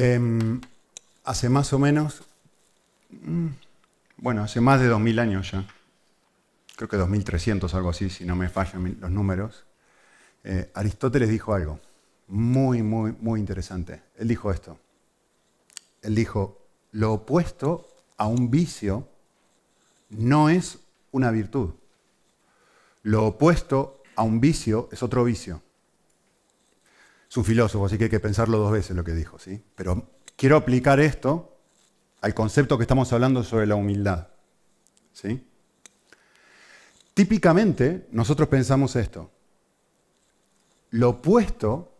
Em, hace más o menos, mm, bueno, hace más de 2.000 años ya, creo que 2.300, algo así, si no me fallan los números, eh, Aristóteles dijo algo muy, muy, muy interesante. Él dijo esto. Él dijo, lo opuesto a un vicio no es una virtud. Lo opuesto a un vicio es otro vicio es un filósofo, así que hay que pensarlo dos veces lo que dijo, ¿sí? Pero quiero aplicar esto al concepto que estamos hablando sobre la humildad, ¿sí? Típicamente nosotros pensamos esto. Lo opuesto,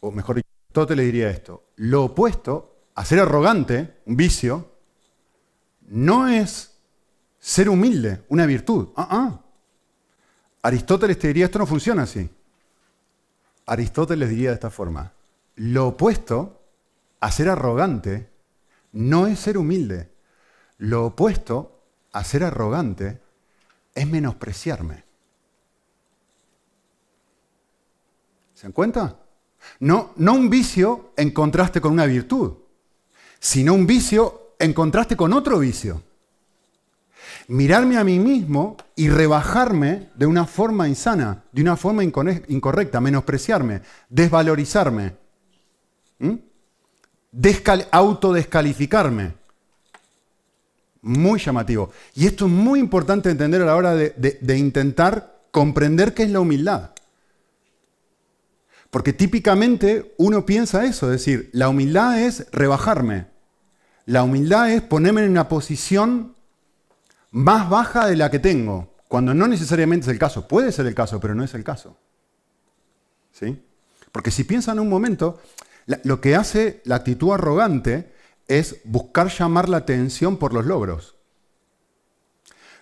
o mejor dicho, te le diría esto, lo opuesto a ser arrogante, un vicio, no es ser humilde, una virtud. Ah, ah. Aristóteles te diría esto no funciona así. Aristóteles diría de esta forma, lo opuesto a ser arrogante no es ser humilde, lo opuesto a ser arrogante es menospreciarme. ¿Se dan cuenta? No, no un vicio en contraste con una virtud, sino un vicio en contraste con otro vicio mirarme a mí mismo y rebajarme de una forma insana, de una forma incorrecta, menospreciarme, desvalorizarme, Descal autodescalificarme. Muy llamativo. Y esto es muy importante entender a la hora de, de intentar comprender qué es la humildad. Porque típicamente uno piensa eso, es decir, la humildad es rebajarme. La humildad es ponerme en una posición más baja de la que tengo, cuando no necesariamente es el caso. Puede ser el caso, pero no es el caso. ¿Sí? Porque si piensan un momento, lo que hace la actitud arrogante es buscar llamar la atención por los logros.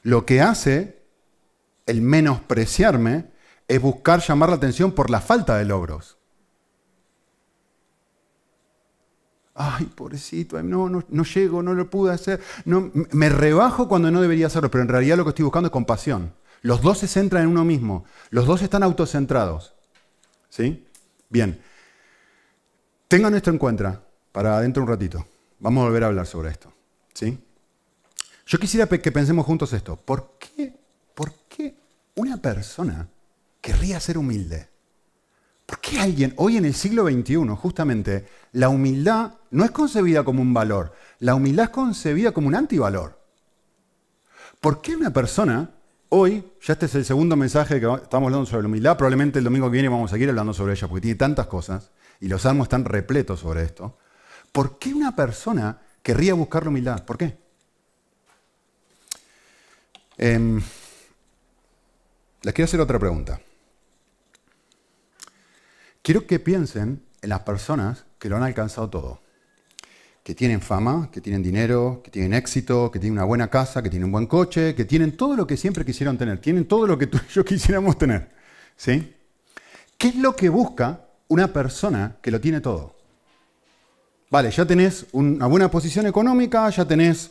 Lo que hace el menospreciarme es buscar llamar la atención por la falta de logros. Ay, pobrecito, no, no, no llego, no lo pude hacer. No, me rebajo cuando no debería hacerlo, pero en realidad lo que estoy buscando es compasión. Los dos se centran en uno mismo. Los dos están autocentrados. ¿Sí? Bien. Tengan esto en cuenta para adentro un ratito. Vamos a volver a hablar sobre esto. ¿Sí? Yo quisiera que pensemos juntos esto. ¿Por qué, por qué una persona querría ser humilde? ¿Por qué alguien, hoy en el siglo XXI, justamente, la humildad no es concebida como un valor, la humildad es concebida como un antivalor? ¿Por qué una persona, hoy, ya este es el segundo mensaje que estamos hablando sobre la humildad, probablemente el domingo que viene vamos a seguir hablando sobre ella, porque tiene tantas cosas, y los salmos están repletos sobre esto, ¿por qué una persona querría buscar la humildad? ¿Por qué? Em, les quiero hacer otra pregunta. Quiero que piensen en las personas que lo han alcanzado todo. Que tienen fama, que tienen dinero, que tienen éxito, que tienen una buena casa, que tienen un buen coche, que tienen todo lo que siempre quisieron tener. Tienen todo lo que tú y yo quisiéramos tener. ¿Sí? ¿Qué es lo que busca una persona que lo tiene todo? Vale, ya tenés una buena posición económica, ya tenés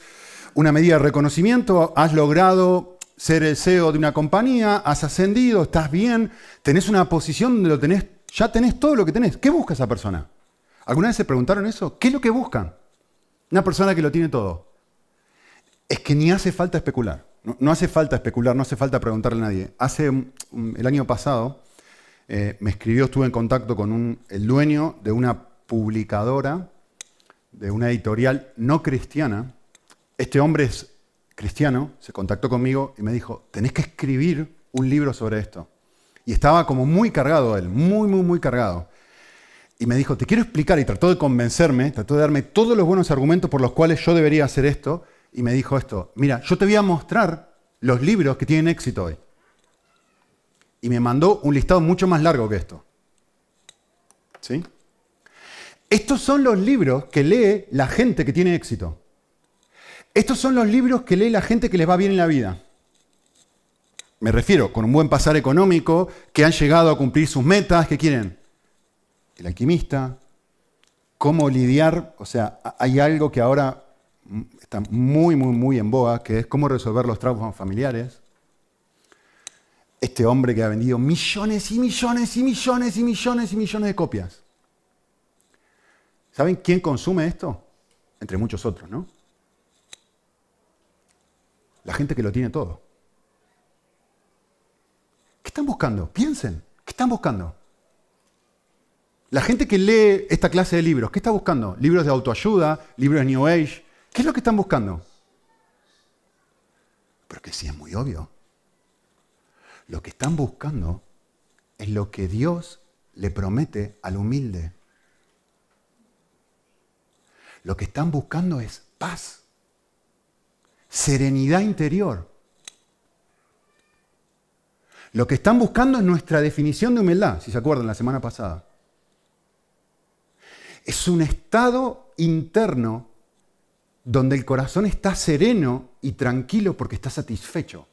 una medida de reconocimiento, has logrado ser el CEO de una compañía, has ascendido, estás bien, tenés una posición donde lo tenés ya tenés todo lo que tenés. ¿Qué busca esa persona? ¿Alguna vez se preguntaron eso? ¿Qué es lo que buscan? Una persona que lo tiene todo. Es que ni hace falta especular. No, hace falta especular, no hace falta preguntarle a nadie. Hace mm, mm, el año pasado eh, me escribió, estuve en contacto con el dueño de una publicadora, de una editorial no cristiana. Este hombre es cristiano, se contactó conmigo y me dijo, tenés que escribir un libro sobre esto. Y estaba como muy cargado él, muy, muy, muy cargado. Y me dijo, te quiero explicar, y trató de convencerme, trató de darme todos los buenos argumentos por los cuales yo debería hacer esto, y me dijo esto, mira, yo te voy a mostrar los libros que tienen éxito hoy. Y me mandó un listado mucho más largo que esto. ¿Sí? Estos son los libros que lee la gente que tiene éxito. Estos son los libros que lee la gente que les va bien en la vida me refiero, con un buen pasar económico, que han llegado a cumplir sus metas, que quieren? El alquimista, cómo lidiar, o sea, hay algo que ahora está muy, muy, muy en boga, que es cómo resolver los traumas familiares. Este hombre que ha vendido millones y millones y millones y millones y millones de copias. ¿Saben quién consume esto? Entre muchos otros, ¿no? La gente que lo tiene todo. ¿Qué están buscando? Piensen, ¿qué están buscando? La gente que lee esta clase de libros, ¿qué está buscando? Libros de autoayuda, libros de New Age. ¿Qué es lo que están buscando? Porque sí es muy obvio. Lo que están buscando es lo que Dios le promete al humilde. Lo que están buscando es paz, serenidad interior. Lo que están buscando es nuestra definición de humildad, si se acuerdan la semana pasada. Es un estado interno donde el corazón está sereno y tranquilo porque está satisfecho.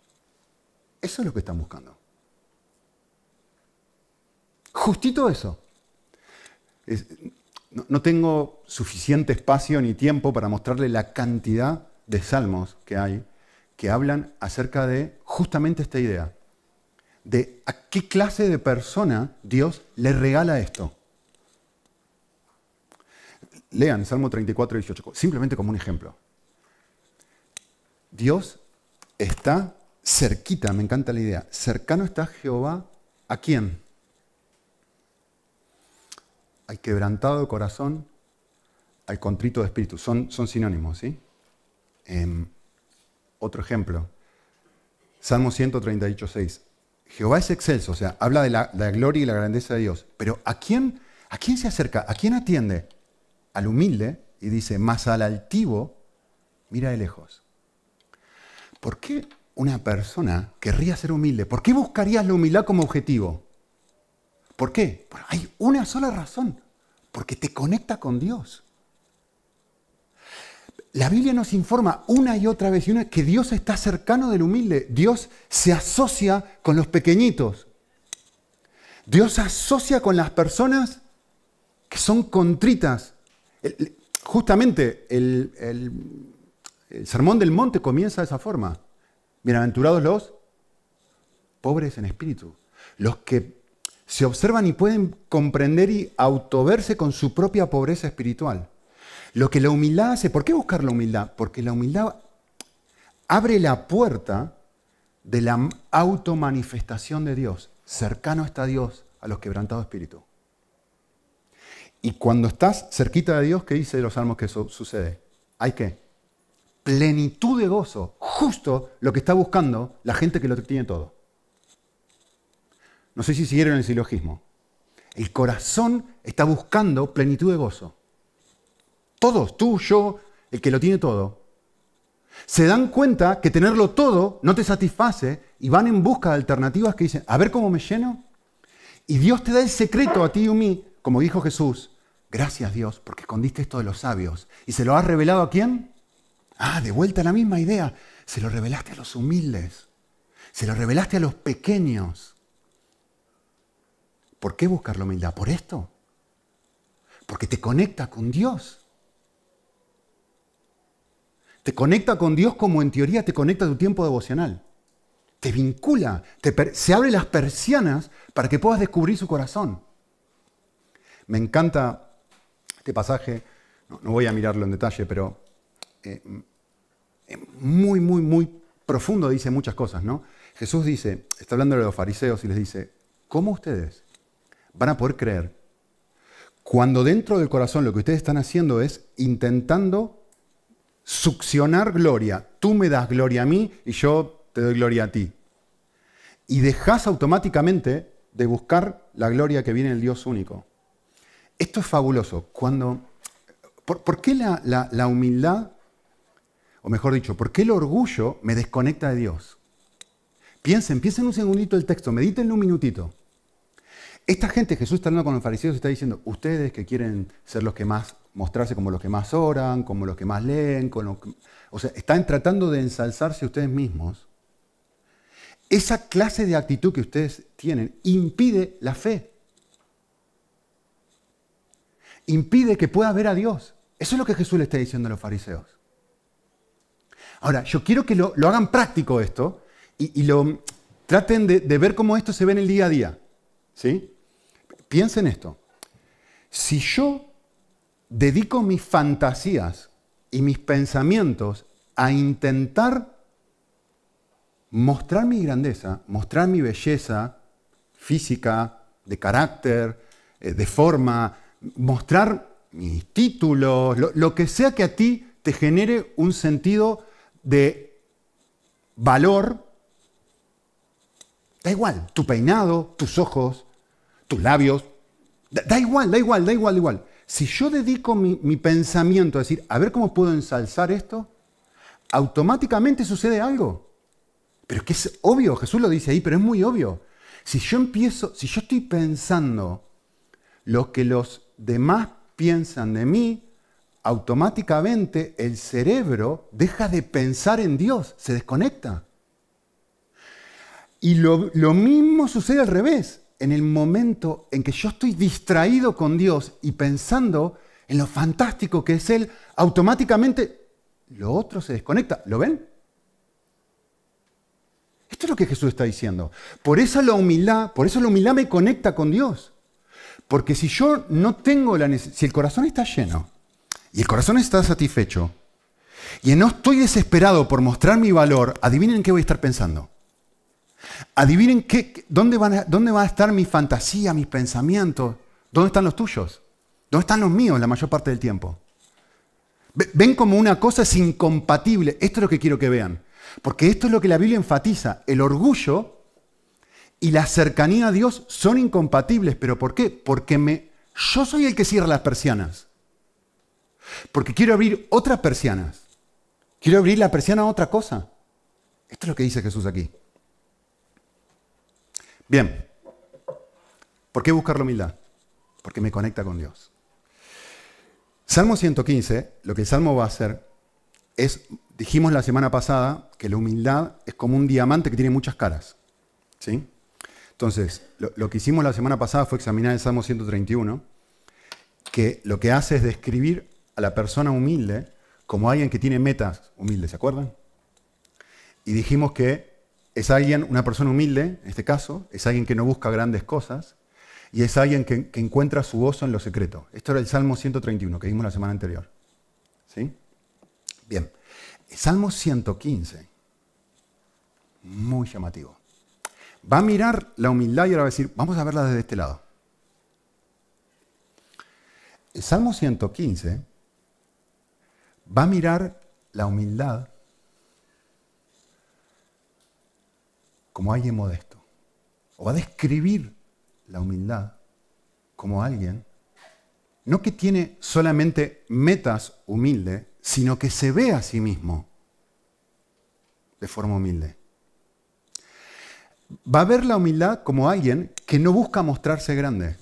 Eso es lo que están buscando. Justito eso. no, no, tengo suficiente espacio ni tiempo para mostrarle la cantidad de salmos que hay que hablan acerca de justamente esta idea de a qué clase de persona Dios le regala esto. Lean Salmo 34, 18, simplemente como un ejemplo. Dios está cerquita, me encanta la idea. Cercano está Jehová a quién? Al quebrantado de corazón, al contrito de espíritu. Son, son sinónimos, ¿sí? Em, otro ejemplo. Salmo 138, 6. Jehová es excelso, o sea, habla de la, gloria y la grandeza de Dios. Pero ¿a quién, ¿a quién se acerca? ¿A quién atiende? Al humilde y dice, más al altivo, mira de lejos. ¿Por qué una persona querría ser humilde? ¿Por qué buscarías la humildad como objetivo? ¿Por qué? hay una sola razón, porque te conecta con Dios la Biblia nos informa una y otra vez una que Dios está cercano del humilde. Dios se asocia con los pequeñitos. Dios se asocia con las personas que son contritas. justamente el, el, sermón del monte comienza de esa forma. Bienaventurados los pobres en espíritu, los que se observan y pueden comprender y autoverse con su propia pobreza espiritual. Lo que la humildad hace, ¿por qué buscar la humildad? Porque la humildad abre la puerta de la automanifestación de Dios. Cercano está Dios a los quebrantados espíritu. Y cuando estás cerquita de Dios, ¿qué dice los salmos que eso sucede? Hay que plenitud de gozo, justo lo que está buscando la gente que lo tiene todo. No sé si siguieron el silogismo. El corazón está buscando plenitud de gozo todos, tú, yo, el que lo tiene todo, se dan cuenta que tenerlo todo no te satisface y van en busca de alternativas que dicen, a ver cómo me lleno. Y Dios te da el secreto a ti y a mí, como dijo Jesús, gracias Dios porque escondiste esto de los sabios. ¿Y se lo has revelado a quién? Ah, de vuelta la misma idea. Se lo revelaste a los humildes. Se lo revelaste a los pequeños. ¿Por qué buscar la humildad? ¿Por esto? Porque te conecta con Dios. Te conecta con Dios como en teoría te conecta tu tiempo devocional. Te vincula, te se abre las persianas para que puedas descubrir su corazón. Me encanta este pasaje, no, voy a mirarlo en detalle, pero eh, mm, muy, muy, muy profundo dice muchas cosas, ¿no? Jesús dice, está hablando de los fariseos y les dice, ¿cómo ustedes van a poder creer cuando dentro del corazón lo que ustedes están haciendo es intentando succionar gloria. Tú me das gloria a mí y yo te doy gloria a ti. Y dejas automáticamente de buscar la gloria que viene del Dios único. Esto es fabuloso. Cuando, ¿por, qué la, la humildad, o mejor dicho, por qué el orgullo me desconecta de Dios? Piensen, piensen un segundito el texto, medítenlo un minutito. Esta gente, Jesús está hablando con los fariseos y está diciendo, ustedes que quieren ser los que más mostrarse como los que más oran, como los que más leen, o sea, están tratando de ensalzarse ustedes mismos. Esa clase de actitud que ustedes tienen impide la fe. Impide que pueda ver a Dios. Eso es lo que Jesús le está diciendo a los fariseos. Ahora, yo quiero que lo, hagan práctico esto y, lo traten de, de, ver cómo esto se ve en el día a día. ¿sí? Piensen esto. Si yo dedico mis fantasías y mis pensamientos a intentar mostrar mi grandeza, mostrar mi belleza física, de carácter, eh, de forma, mostrar mis títulos, lo, que sea que a ti te genere un sentido de valor, da igual, tu peinado, tus ojos, tus labios, da igual, da igual, da igual, da igual. Si yo dedico mi, pensamiento a decir, a ver cómo puedo ensalzar esto, automáticamente sucede algo. Pero que es obvio, Jesús lo dice ahí, pero es muy obvio. Si yo empiezo, si yo estoy pensando lo que los demás piensan de mí, automáticamente el cerebro deja de pensar en Dios, se desconecta. Y lo mismo sucede al revés en el momento en que yo estoy distraído con Dios y pensando en lo fantástico que es Él, automáticamente lo otro se desconecta. ¿Lo ven? Esto es lo que Jesús está diciendo. Por eso la humildad, por eso la humildad me conecta con Dios. Porque si yo no tengo la necesidad, si el corazón está lleno y el corazón está satisfecho y no estoy desesperado por mostrar mi valor, adivinen qué voy a estar pensando. Adivinen qué, dónde, van a, va a estar mi fantasía, mis pensamientos. ¿Dónde están los tuyos? ¿Dónde están los míos la mayor parte del tiempo? Ven como una cosa es incompatible. Esto es lo que quiero que vean. Porque esto es lo que la Biblia enfatiza. El orgullo y la cercanía a Dios son incompatibles. ¿Pero por qué? Porque me, yo soy el que cierra las persianas. Porque quiero abrir otras persianas. Quiero abrir la persiana a otra cosa. Esto es lo que dice Jesús aquí. Bien, ¿por qué buscar la humildad? Porque me conecta con Dios. Salmo 115, lo que el Salmo va a hacer es, dijimos la semana pasada, que la humildad es como un diamante que tiene muchas caras. ¿sí? Entonces, lo, lo que hicimos la semana pasada fue examinar el Salmo 131, que lo que hace es describir a la persona humilde como alguien que tiene metas humildes, ¿se acuerdan? Y dijimos que es alguien, una persona humilde, en este caso, es alguien que no busca grandes cosas y es alguien que, encuentra su gozo en lo secreto. Esto era el Salmo 131 que vimos la semana anterior. ¿Sí? Bien. Salmo 115, muy llamativo. Va a mirar la humildad y ahora va a decir, vamos a verla desde este lado. El Salmo 115 va a mirar la humildad como alguien modesto. O va a describir la humildad como alguien, no que tiene solamente metas humildes, sino que se ve a sí mismo de forma humilde. Va a ver la humildad como alguien que no busca mostrarse grande,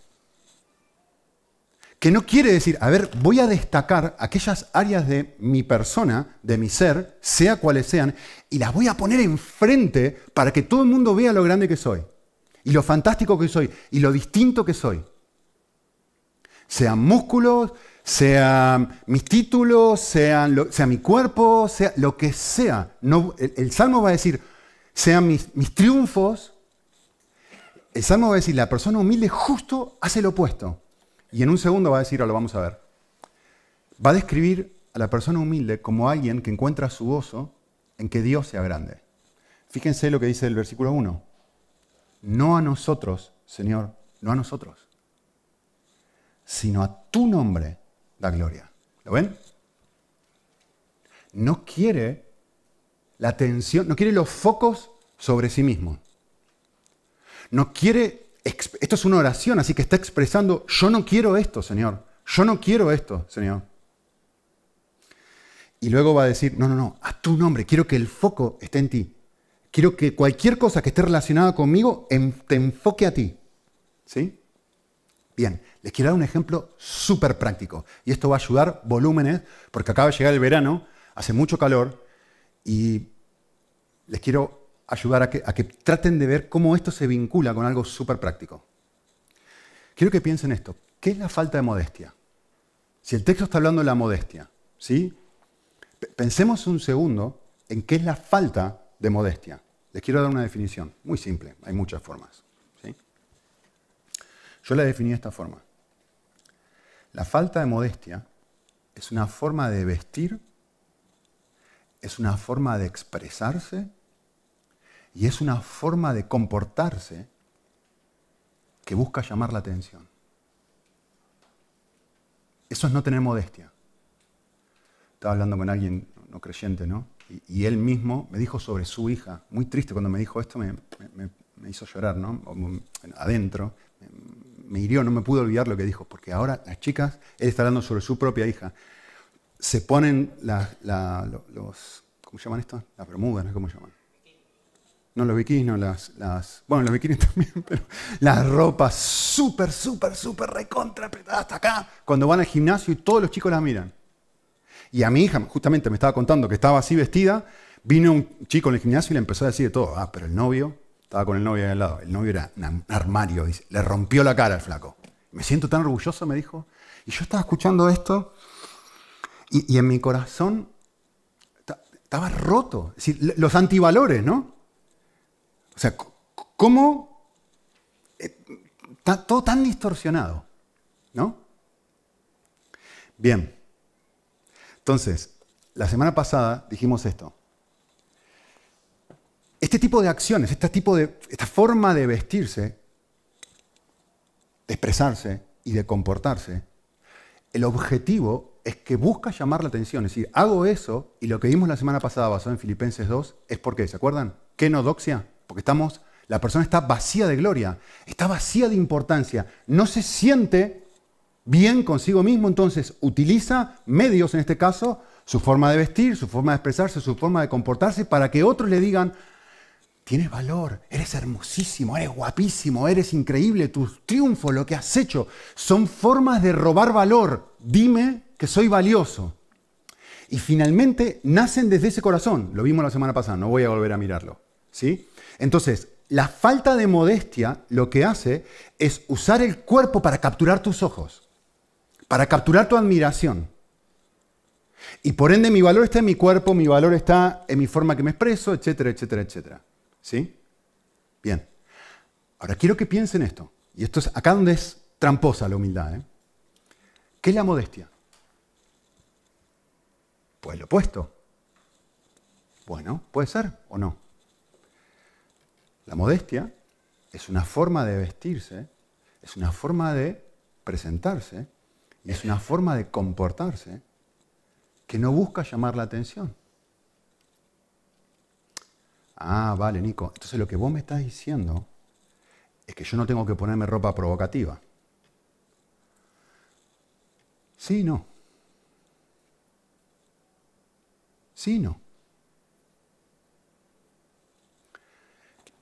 que no quiere decir, a ver, voy a destacar aquellas áreas de mi persona, de mi ser, sea cuales sean, y las voy a poner enfrente para que todo el mundo vea lo grande que soy, y lo fantástico que soy, y lo distinto que soy. Sean músculos, sean mis títulos, sean sea mi cuerpo, sea lo que sea. No, el, Salmo va a decir, sean mis, mis triunfos. El Salmo va a decir, la persona humilde justo hace lo opuesto. Y en un segundo va a decir, ahora lo vamos a ver. Va a describir a la persona humilde como alguien que encuentra su gozo en que Dios sea grande. Fíjense lo que dice el versículo 1. No a nosotros, Señor, no a nosotros, sino a tu nombre da gloria. ¿Lo ven? No quiere la atención, no quiere los focos sobre sí mismo. No quiere esto es una oración, así que está expresando, yo no quiero esto, Señor, yo no quiero esto, Señor. Y luego va a decir, no, no, no, a tu nombre, quiero que el foco esté en ti. Quiero que cualquier cosa que esté relacionada conmigo te enfoque a ti. ¿Sí? Bien, les quiero dar un ejemplo súper práctico. Y esto va a ayudar volúmenes, porque acaba de llegar el verano, hace mucho calor, y les quiero ayudar a que, traten de ver cómo esto se vincula con algo súper práctico. Quiero que piensen esto. ¿Qué es la falta de modestia? Si el texto está hablando de la modestia, ¿sí? Pensemos un segundo en qué es la falta de modestia. Les quiero dar una definición, muy simple, hay muchas formas. Yo la definí de esta forma. La falta de modestia es una forma de vestir, es una forma de expresarse y es una forma de comportarse que busca llamar la atención. Eso es no tener modestia. Estaba hablando con alguien no creyente, ¿no? Y, él mismo me dijo sobre su hija. Muy triste cuando me dijo esto, me, hizo llorar, ¿no? Mm, adentro. Me hirió, no me pude olvidar lo que dijo, porque ahora las chicas, él está hablando sobre su propia hija, se ponen los, ¿cómo llaman esto? Las bermudas, ¿no? ¿Cómo llaman? no los bikinis, no las, las, Bueno, los bikinis también, pero las ropas súper, súper, súper recontra hasta acá, cuando van al gimnasio y todos los chicos las miran. Y a mi hija, justamente me estaba contando que estaba así vestida, vino un chico en el gimnasio y le empezó a decir de todo. Ah, pero el novio, estaba con el novio ahí al lado, el novio era un armario, le rompió la cara al flaco. Me siento tan orgulloso, me dijo. Y yo estaba escuchando esto y, y en mi corazón estaba roto. Es los antivalores, ¿no? O sea, ¿cómo está eh, todo tan distorsionado? ¿No? Bien. Entonces, la semana pasada dijimos esto. Este tipo de acciones, este tipo de, esta forma de vestirse, de expresarse y de comportarse, el objetivo es que busca llamar la atención. Es decir, hago eso y lo que vimos la semana pasada basado en Filipenses 2 es porque, ¿se acuerdan? doxia? porque estamos, la persona está vacía de gloria, está vacía de importancia, no se siente bien consigo mismo, entonces utiliza medios, en este caso, su forma de vestir, su forma de expresarse, su forma de comportarse, para que otros le digan, tienes valor, eres hermosísimo, eres guapísimo, eres increíble, tus triunfos, lo que has hecho, son formas de robar valor, dime que soy valioso. Y finalmente nacen desde ese corazón, lo vimos la semana pasada, no voy a volver a mirarlo. ¿Sí? Entonces, la falta de modestia lo que hace es usar el cuerpo para capturar tus ojos, para capturar tu admiración. Y por ende mi valor está en mi cuerpo, mi valor está en mi forma que me expreso, etcétera, etcétera, etcétera. ¿Sí? Bien. Ahora quiero que piensen esto. Y esto es acá donde es tramposa la humildad. ¿eh? ¿Qué es la modestia? Pues lo opuesto. Bueno, puede ser o no. La modestia es una forma de vestirse, es una forma de presentarse y es una forma de comportarse que no busca llamar la atención. Ah, vale, Nico. Entonces lo que vos me estás diciendo es que yo no tengo que ponerme ropa provocativa. Sí, no. Sí, no.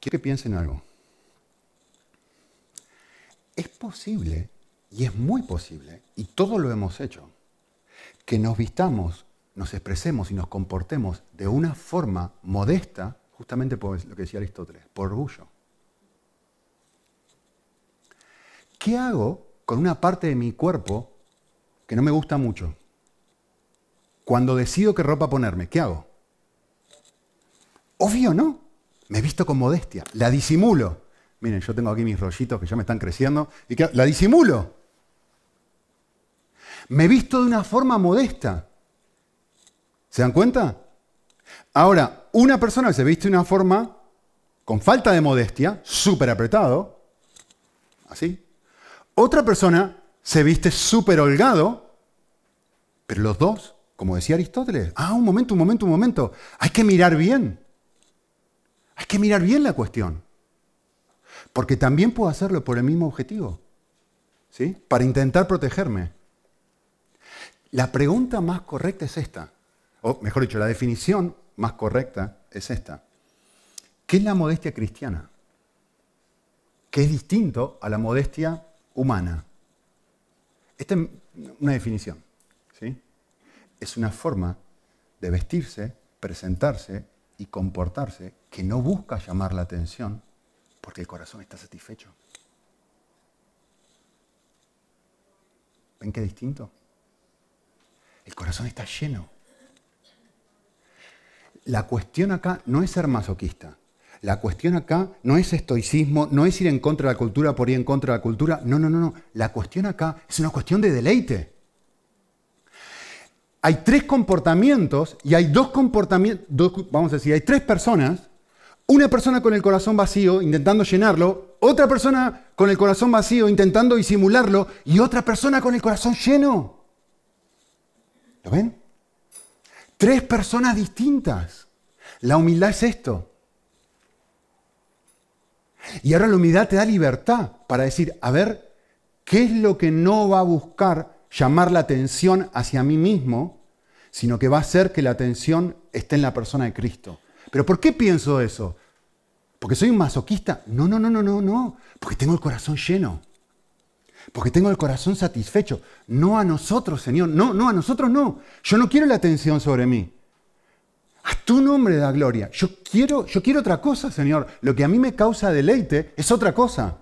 quiero que piensen algo. Es posible, y es muy posible, y todo lo hemos hecho, que nos vistamos, nos expresemos y nos comportemos de una forma modesta, justamente por lo que decía Aristóteles, por orgullo. ¿Qué hago con una parte de mi cuerpo que no me gusta mucho? Cuando decido qué ropa ponerme, ¿qué hago? Obvio, ¿no? Me visto con modestia, la disimulo. Miren, yo tengo aquí mis rollitos que ya me están creciendo y la disimulo. Me visto de una forma modesta. ¿Se dan cuenta? Ahora, una persona que se viste de una forma con falta de modestia, súper apretado, así. Otra persona se viste súper holgado, pero los dos, como decía Aristóteles, ah, un momento, un momento, un momento, hay que mirar bien. Hay que mirar bien la cuestión. Porque también puedo hacerlo por el mismo objetivo. ¿Sí? Para intentar protegerme. La pregunta más correcta es esta. O mejor dicho, la definición más correcta es esta. ¿Qué es la modestia cristiana? Que es distinto a la modestia humana. Esta es una definición. ¿sí? Es una forma de vestirse, presentarse y comportarse que no busca llamar la atención porque el corazón está satisfecho. ¿Ven qué distinto? El corazón está lleno. La cuestión acá no es ser masoquista. La cuestión acá no es estoicismo, no es ir en contra de la cultura por ir en contra de la cultura. No, no, no, no. La cuestión acá es una cuestión de deleite hay tres comportamientos y hay dos comportamientos, vamos a decir, hay tres personas, una persona con el corazón vacío intentando llenarlo, otra persona con el corazón vacío intentando disimularlo y otra persona con el corazón lleno. ¿Lo ven? Tres personas distintas. La humildad es esto. Y ahora la humildad te da libertad para decir, a ver, ¿qué es lo que no va a buscar llamar la atención hacia mí mismo, sino que va a hacer que la atención esté en la persona de Cristo. ¿Pero por qué pienso eso? ¿Porque soy un masoquista? No, no, no, no, no, no. Porque tengo el corazón lleno. Porque tengo el corazón satisfecho. No a nosotros, Señor. No, no, a nosotros no. Yo no quiero la atención sobre mí. A tu nombre da gloria. Yo quiero, yo quiero otra cosa, Señor. Lo que a mí me causa deleite es otra cosa.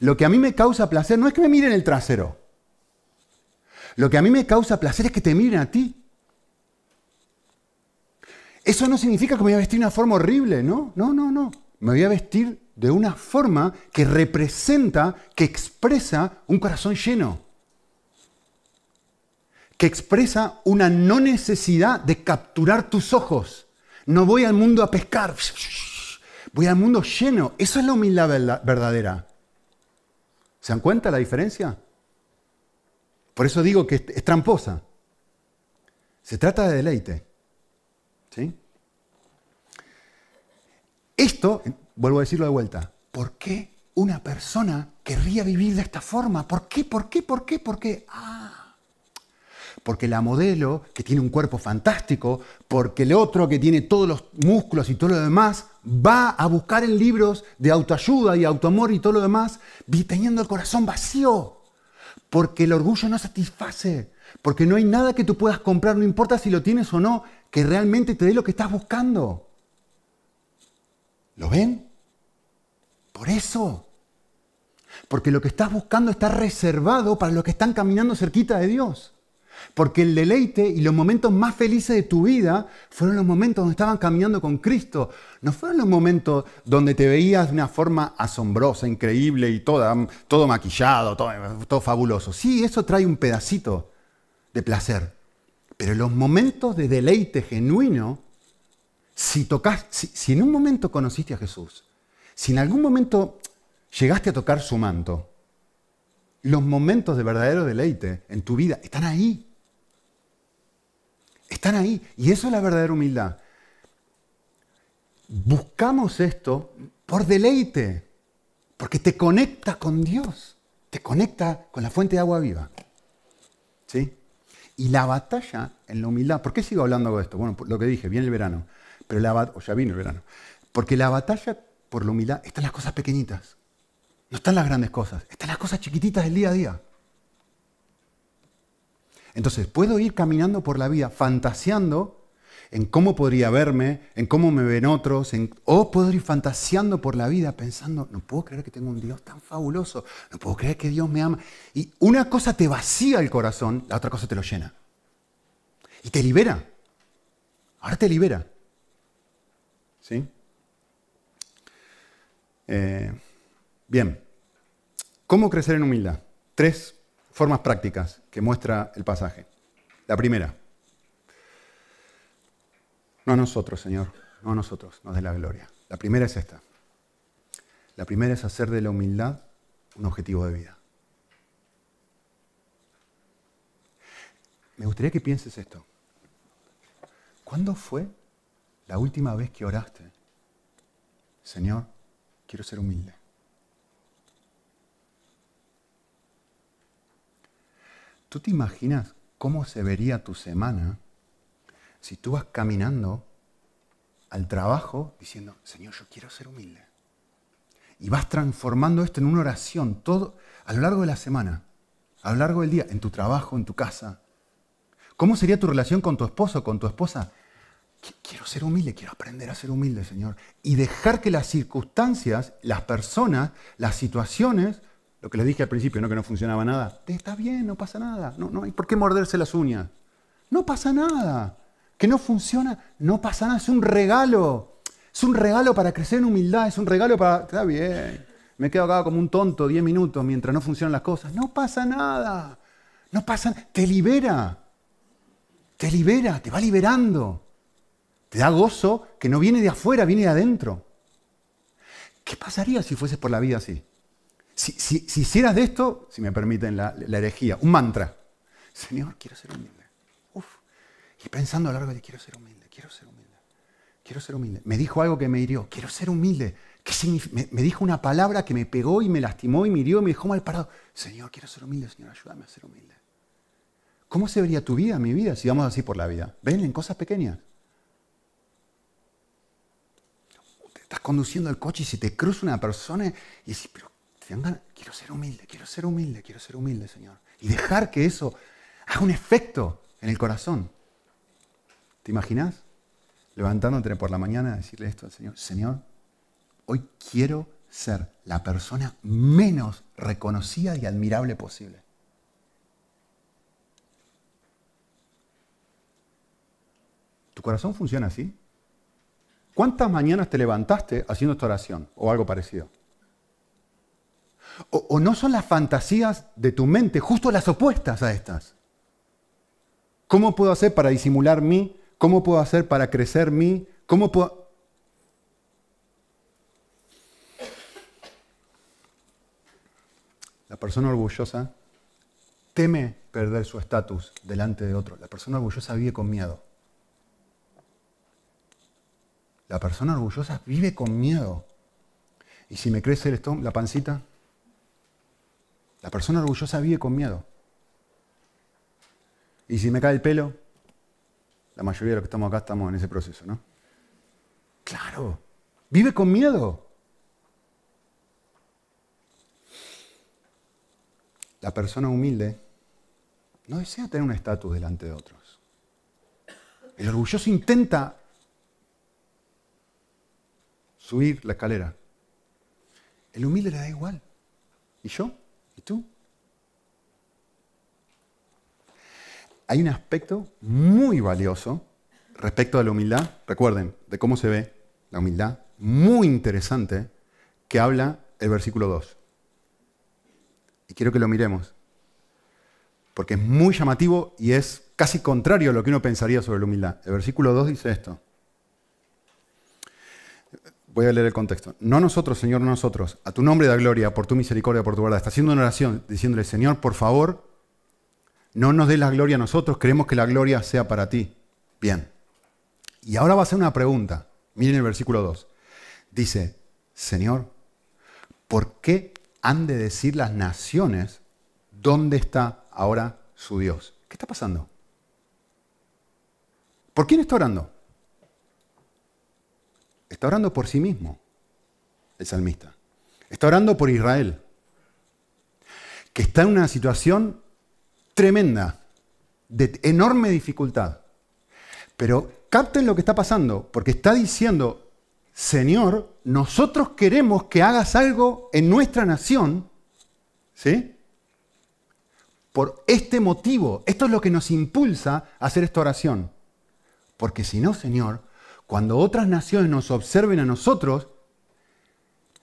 Lo que a mí me causa placer no es que me miren el trasero. Lo que a mí me causa placer es que te miren a ti. Eso no significa que me voy a vestir de una forma horrible, ¿no? No, no, no. Me voy a vestir de una forma que representa, que expresa un corazón lleno. Que expresa una no necesidad de capturar tus ojos. No voy al mundo a pescar. Voy al mundo lleno. Eso es la humildad verdadera. ¿Se dan cuenta la diferencia? Por eso digo que es tramposa. Se trata de deleite. ¿Sí? Esto, vuelvo a decirlo de vuelta, ¿por qué una persona querría vivir de esta forma? ¿Por qué? ¿Por qué? ¿Por qué? ¿Por qué? Ah. porque la modelo, que tiene un cuerpo fantástico, porque el otro que tiene todos los músculos y todo lo demás, va a buscar en libros de autoayuda y autoamor y todo lo demás, teniendo el corazón vacío porque el orgullo no satisface, porque no hay nada que tú puedas comprar, no importa si lo tienes o no, que realmente te dé lo que estás buscando. ¿Lo ven? Por eso. Porque lo que estás buscando está reservado para los que están caminando cerquita de Dios. Porque el deleite y los momentos más felices de tu vida fueron los momentos donde estaban caminando con Cristo. No fueron los momentos donde te veías de una forma asombrosa, increíble y todo maquillado, todo, fabuloso. Sí, eso trae un pedacito de placer. Pero los momentos de deleite genuino, si, tocas, si en un momento conociste a Jesús, si en algún momento llegaste a tocar su manto, los momentos de verdadero deleite en tu vida están ahí. Están ahí. Y eso es la verdadera humildad. Buscamos esto por deleite, porque te conecta con Dios, te conecta con la fuente de agua viva. ¿Sí? Y la batalla en la humildad, ¿por qué sigo hablando de esto? Bueno, lo que dije, viene el verano, pero la o ya vino el verano. Porque la batalla por la humildad están las cosas pequeñitas, no están las grandes cosas, están las cosas chiquititas del día a día. Entonces puedo ir caminando por la vida fantaseando en cómo podría verme, en cómo me ven otros, o puedo ir fantaseando por la vida pensando, no puedo creer que tengo un Dios tan fabuloso, no puedo creer que Dios me ama. Y una cosa te vacía el corazón, la otra cosa te lo llena. Y te libera. Ahora te libera. ¿Sí? Eh, bien. ¿Cómo crecer en humildad? Tres formas prácticas que muestra el pasaje. La primera, no a nosotros, Señor, no a nosotros, no de la gloria. La primera es esta. La primera es hacer de la humildad un objetivo de vida. Me gustaría que pienses esto. ¿Cuándo fue la última vez que oraste? Señor, quiero ser humilde. ¿Tú te imaginas cómo se vería tu semana si tú vas caminando al trabajo diciendo, Señor, yo quiero ser humilde? Y vas transformando esto en una oración todo a lo largo de la semana, a lo largo del día, en tu trabajo, en tu casa. ¿Cómo sería tu relación con tu esposo, con tu esposa? Quiero ser humilde, quiero aprender a ser humilde, Señor. Y dejar que las circunstancias, las personas, las situaciones lo que les dije al principio, ¿no? que no funcionaba nada, está bien, no pasa nada, no, no por qué morderse las uñas, no pasa nada, que no funciona, no pasa nada, es un regalo, es un regalo para crecer en humildad, es un regalo para, está bien, me quedo acá como un tonto 10 minutos mientras no funcionan las cosas, no pasa nada, no pasa te libera, te libera, te va liberando, te da gozo que no viene de afuera, viene de adentro. ¿Qué pasaría si fuese por la vida así? Si, hicieras de esto, si me permiten la, herejía, un mantra. Señor, quiero ser humilde. Uf. Y pensando a lo largo de quiero ser humilde, quiero ser humilde, quiero ser humilde. Me dijo algo que me hirió, quiero ser humilde. ¿Qué me, dijo una palabra que me pegó y me lastimó y me hirió y me dejó mal parado. Señor, quiero ser humilde, Señor, ayúdame a ser humilde. ¿Cómo se vería tu vida, mi vida, si vamos así por la vida? Ven en cosas pequeñas. estás conduciendo el coche y si te cruza una persona y dices, pero quiero ser humilde, quiero ser humilde, quiero ser humilde, Señor. Y dejar que eso haga un efecto en el corazón. ¿Te imaginas? Levantándote por la mañana a decirle esto al Señor, Señor, hoy quiero ser la persona menos reconocida y admirable posible. ¿Tu corazón funciona así? ¿Cuántas mañanas te levantaste haciendo esta oración o algo parecido? O, no son las fantasías de tu mente, justo las opuestas a estas. ¿Cómo puedo hacer para disimular mí? ¿Cómo puedo hacer para crecer mí? ¿Cómo puedo... La persona orgullosa teme perder su estatus delante de otro. La persona orgullosa vive con miedo. La persona orgullosa vive con miedo. Y si me crece el estómago, la pancita, la persona orgullosa vive con miedo. Y si me cae el pelo, la mayoría de los que estamos acá estamos en ese proceso, ¿no? Claro, vive con miedo. La persona humilde no desea tener un estatus delante de otros. El orgulloso intenta subir la escalera. El humilde le da igual. ¿Y yo? ¿Y tú? Hay un aspecto muy valioso respecto a la humildad, recuerden, de cómo se ve la humildad, muy interesante, que habla el versículo 2. Y quiero que lo miremos, porque es muy llamativo y es casi contrario a lo que uno pensaría sobre la humildad. El versículo 2 dice esto voy a leer el contexto. No nosotros, Señor, no nosotros. A tu nombre da gloria, por tu misericordia, por tu verdad. Está haciendo una oración diciéndole, Señor, por favor, no nos des la gloria a nosotros, Creemos que la gloria sea para ti. Bien. Y ahora va a ser una pregunta. Miren el versículo 2. Dice, Señor, ¿por qué han de decir las naciones dónde está ahora su Dios? ¿Qué está pasando? ¿Por quién está orando? Está orando por sí mismo, el salmista. Está orando por Israel, que está en una situación tremenda, de enorme dificultad. Pero capten lo que está pasando, porque está diciendo, Señor, nosotros queremos que hagas algo en nuestra nación, ¿sí? Por este motivo, esto es lo que nos impulsa a hacer esta oración. Porque si no, Señor, cuando otras naciones nos observen a nosotros,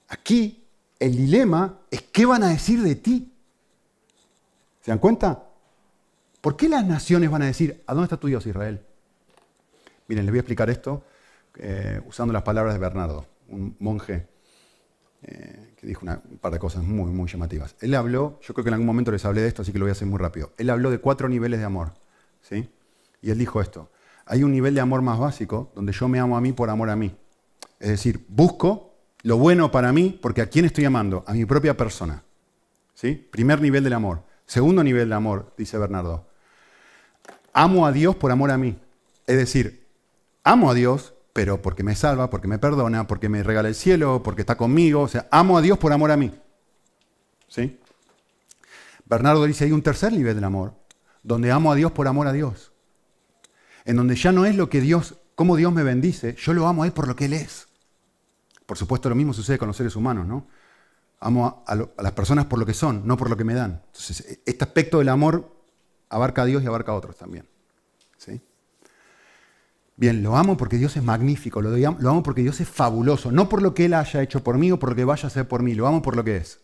aquí el dilema es qué van a decir de ti. ¿Se dan cuenta? ¿Por qué las naciones van a decir, ¿a dónde está tu Dios Israel? Miren, les voy a explicar esto eh, usando las palabras de Bernardo, un monje eh, que dijo un par de cosas muy, muy llamativas. Él habló, yo creo que en algún momento les hablé de esto, así que lo voy a hacer muy rápido. Él habló de cuatro niveles de amor. ¿sí? Y él dijo esto, hay un nivel de amor más básico, donde yo me amo a mí por amor a mí. Es decir, busco lo bueno para mí, porque ¿a quién estoy amando? A mi propia persona. ¿Sí? Primer nivel del amor. Segundo nivel del amor, dice Bernardo. Amo a Dios por amor a mí. Es decir, amo a Dios, pero porque me salva, porque me perdona, porque me regala el cielo, porque está conmigo. O sea, amo a Dios por amor a mí. ¿Sí? Bernardo dice, hay un tercer nivel del amor, donde amo a Dios por amor a Dios en donde ya no es lo que Dios, como Dios me bendice, yo lo amo es por lo que Él es. Por supuesto, lo mismo sucede con los seres humanos, ¿no? Amo a, las personas por lo que son, no por lo que me dan. Entonces, e, este aspecto del amor abarca a Dios y abarca a otros también. Bien, lo amo porque Dios es magnífico, lo, lo amo porque Dios es fabuloso, no por lo que Él haya hecho por mí o por lo que vaya a hacer por mí, lo amo por lo que es.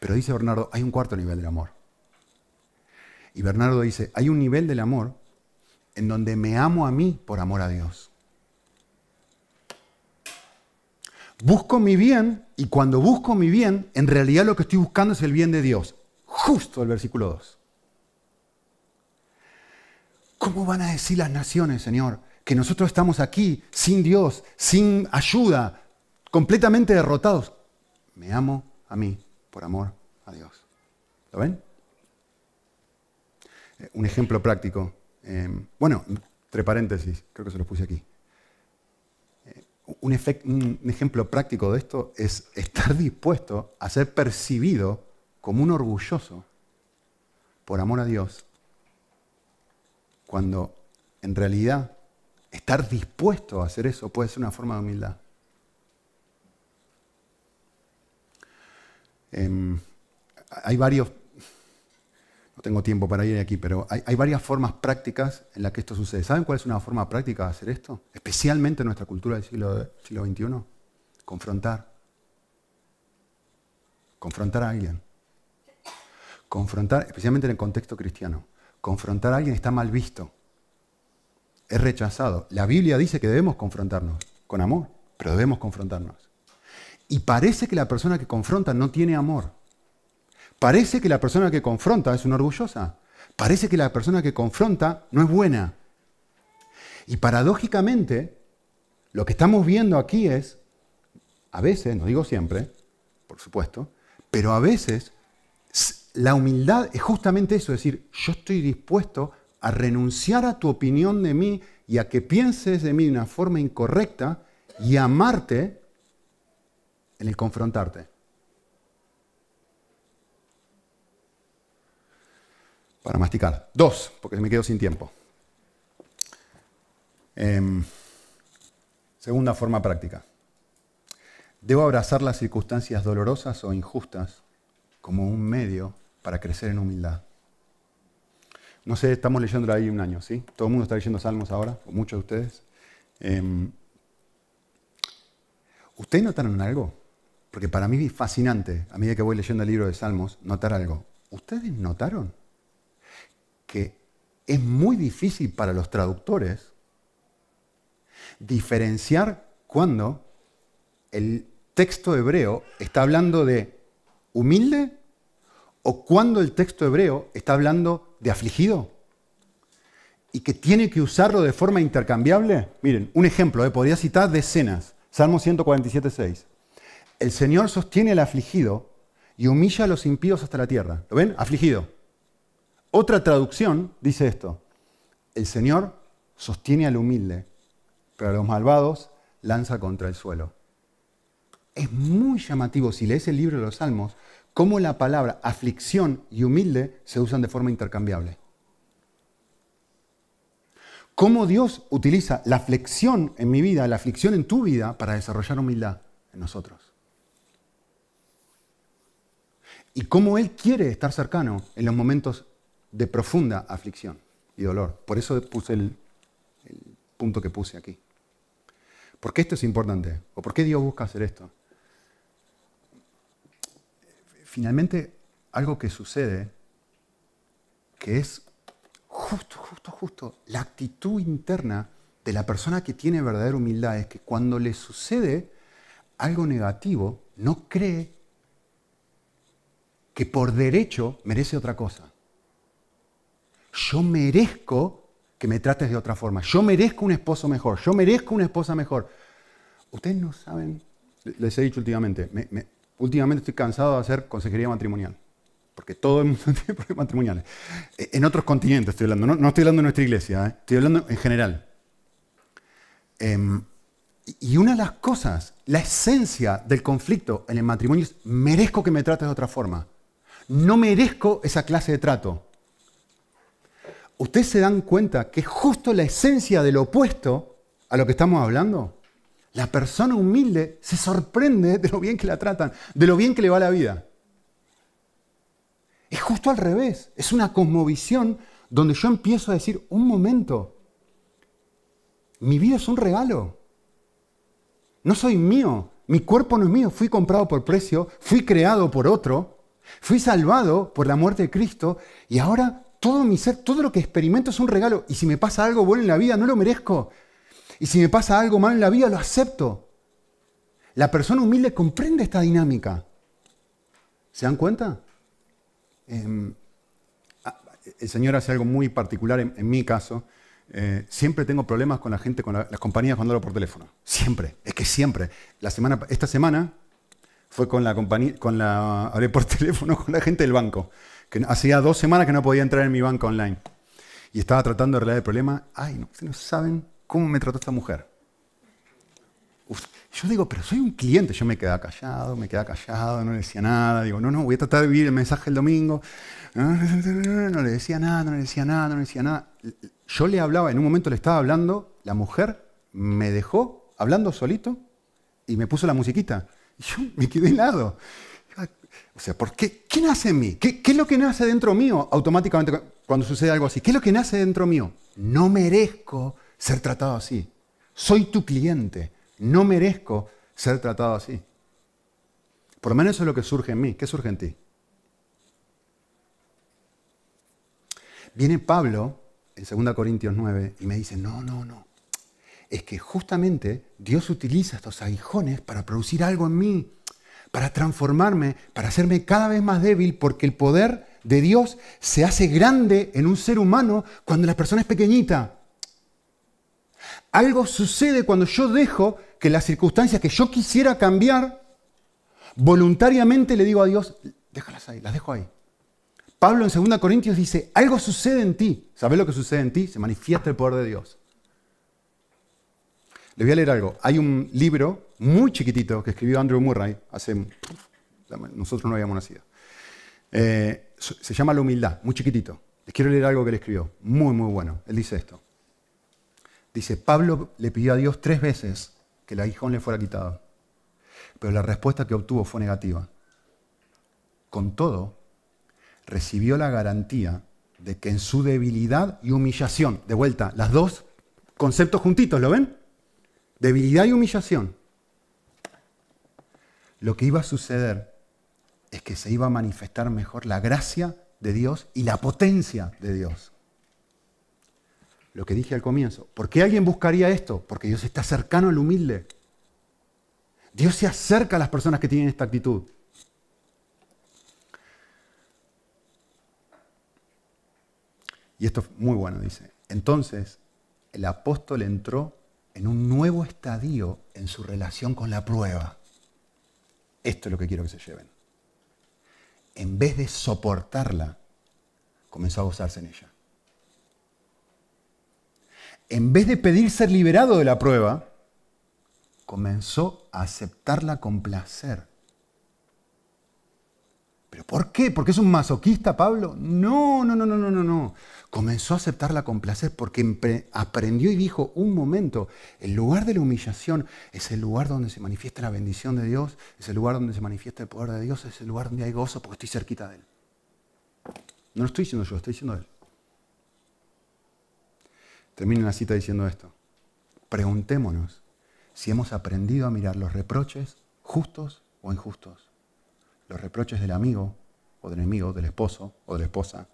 Pero dice Bernardo, hay un cuarto nivel del amor. Y Bernardo dice, hay un nivel del amor en donde me amo a mí por amor a Dios. Busco mi bien y cuando busco mi bien, en realidad lo que estoy buscando es el bien de Dios. Justo el versículo 2. ¿Cómo van a decir las naciones, Señor, que nosotros estamos aquí sin Dios, sin ayuda, completamente derrotados? Me amo a mí por amor a Dios. ¿Lo ven? Eh, un ejemplo práctico. Em, bueno, entre paréntesis, creo que se los puse aquí. Eh, un, ejemplo práctico de esto es estar dispuesto a ser percibido como un orgulloso por amor a Dios, cuando en realidad estar dispuesto a hacer eso puede ser una forma de humildad. Em, hay varios no tengo tiempo para ir aquí, pero hay, varias formas prácticas en las que esto sucede. ¿Saben cuál es una forma práctica de hacer esto? Especialmente en nuestra cultura del siglo, siglo XXI. Confrontar. Confrontar a alguien. Confrontar, especialmente en el contexto cristiano. Confrontar a alguien está mal visto. Es rechazado. La Biblia dice que debemos confrontarnos con amor, pero debemos confrontarnos. Y parece que la persona que confronta no tiene amor. Parece que la persona que confronta es una orgullosa. Parece que la persona que confronta no es buena. Y paradójicamente, lo que estamos viendo aquí es, a veces, no digo siempre, por supuesto, pero a veces la humildad es justamente eso, es decir, yo estoy dispuesto a renunciar a tu opinión de mí y a que pienses de mí de una forma incorrecta y amarte en el confrontarte. para masticar. Dos, porque me quedo sin tiempo. Em, segunda forma práctica. Debo abrazar las circunstancias dolorosas o injustas como un medio para crecer en humildad. No sé, estamos leyendo ahí un año, ¿sí? Todo el mundo está leyendo salmos ahora, o muchos de ustedes. Em, ¿Ustedes notaron algo? Porque para mí es fascinante, a medida que voy leyendo el libro de Salmos, notar algo. ¿Ustedes notaron? que es muy difícil para los traductores diferenciar cuando el texto hebreo está hablando de humilde o cuando el texto hebreo está hablando de afligido y que tiene que usarlo de forma intercambiable. Miren, un ejemplo, eh, podría citar decenas. Salmo 147.6. El Señor sostiene al afligido y humilla a los impíos hasta la tierra. ¿Lo ven? Afligido. Otra traducción dice esto, el Señor sostiene al humilde, pero a los malvados lanza contra el suelo. Es muy llamativo, si lees el libro de los Salmos, cómo la palabra aflicción y humilde se usan de forma intercambiable. Cómo Dios utiliza la aflicción en mi vida, la aflicción en tu vida, para desarrollar humildad en nosotros y cómo Él quiere estar cercano en los momentos de profunda aflicción y dolor. Por eso puse el, punto que puse aquí. ¿Por qué esto es importante? ¿O por qué Dios busca hacer esto? Finalmente, algo que sucede, que es justo, justo, justo, la actitud interna de la persona que tiene verdadera humildad es que cuando le sucede algo negativo, no cree que por derecho merece otra cosa yo merezco que me trates de otra forma, yo merezco un esposo mejor, yo merezco una esposa mejor. Ustedes no saben, les he dicho últimamente, últimamente estoy cansado de hacer consejería matrimonial, porque todo el mundo tiene problemas matrimoniales. E, en otros continentes estoy hablando, no, estoy hablando de nuestra iglesia, ¿eh? estoy hablando en general. Em, y una de las cosas, la esencia del conflicto en el matrimonio es merezco que me trates de otra forma. No merezco esa clase de trato. ¿Ustedes se dan cuenta que es justo la esencia del opuesto a lo que estamos hablando? La persona humilde se sorprende de lo bien que la tratan, de lo bien que le va la vida. Es justo al revés, es una cosmovisión donde yo empiezo a decir, un momento, mi vida es un regalo, no soy mío, mi cuerpo no es mío, fui comprado por precio, fui creado por otro, fui salvado por la muerte de Cristo y ahora todo mi ser, todo lo que experimento es un regalo. Y si me pasa algo bueno en la vida, no lo merezco. Y si me pasa algo mal en la vida, lo acepto. La persona humilde comprende esta dinámica. ¿Se dan cuenta? Em, ah, el Señor hace algo muy particular en, mi caso. Eh, siempre tengo problemas con la gente, con las compañías cuando hablo por teléfono. Siempre. Es que siempre. La semana, esta semana fue con la compañía, con la, hablé por teléfono con la gente del banco que hacía dos semanas que no podía entrar en mi banca online. Y estaba tratando de arreglar el problema. Ay, no, ustedes no saben cómo me trató esta mujer. yo digo, pero soy un cliente. Yo me quedaba callado, me quedaba callado, no le decía nada. Digo, no, no, voy a tratar de vivir el mensaje el domingo. No, le decía nada, no le decía nada, no le decía nada. Yo le hablaba, en un momento le estaba hablando, la mujer me dejó hablando solito y me puso la musiquita. yo me quedé helado. O sea, qué? nace en mí? ¿Qué, ¿Qué, es lo que nace dentro mío automáticamente cuando sucede algo así? ¿Qué es lo que nace dentro mío? No merezco ser tratado así. Soy tu cliente. No merezco ser tratado así. Por lo menos eso es lo que surge en mí. ¿Qué surge en ti? Viene Pablo en 2 Corintios 9 y me dice, no, no, no. Es que justamente Dios utiliza estos aguijones para producir algo en mí para transformarme, para hacerme cada vez más débil, porque el poder de Dios se hace grande en un ser humano cuando la persona es pequeñita. Algo sucede cuando yo dejo que las circunstancias que yo quisiera cambiar, voluntariamente le digo a Dios, déjalas ahí, las dejo ahí. Pablo en 2 Corintios dice, algo sucede en ti. ¿Sabes lo que sucede en ti? Se manifiesta el poder de Dios. Le voy a leer algo. Hay un libro muy chiquitito que escribió Andrew Murray hace... Nosotros no habíamos nacido. Eh, se llama La humildad, muy chiquitito. Les quiero leer algo que él escribió, muy, muy bueno. Él dice esto. Dice, Pablo le pidió a Dios tres veces que el aguijón le fuera quitado, pero la respuesta que obtuvo fue negativa. Con todo, recibió la garantía de que en su debilidad y humillación, de vuelta, las dos conceptos juntitos, ¿lo ven? Debilidad y humillación lo que iba a suceder es que se iba a manifestar mejor la gracia de Dios y la potencia de Dios. Lo que dije al comienzo, ¿por qué alguien buscaría esto? Porque Dios está cercano al humilde. Dios se acerca a las personas que tienen esta actitud. Y esto es muy bueno, dice. Entonces, el apóstol entró en un nuevo estadio en su relación con la prueba. Esto es lo que quiero que se lleven. En vez de soportarla, comenzó a gozarse en ella. En vez de pedir ser liberado de la prueba, comenzó a aceptarla con placer. ¿Pero por qué? ¿Porque es un masoquista, Pablo? No, no, no, no, no, no, no. Comenzó a aceptarla con placer porque aprendió y dijo, un momento, el lugar de la humillación es el lugar donde se manifiesta la bendición de Dios, es el lugar donde se manifiesta el poder de Dios, es el lugar donde hay gozo porque estoy cerquita de Él. No lo estoy diciendo yo, lo estoy diciendo Él. Termino la cita diciendo esto. Preguntémonos si hemos aprendido a mirar los reproches justos o injustos los reproches del amigo o del enemigo, del esposo o de la esposa,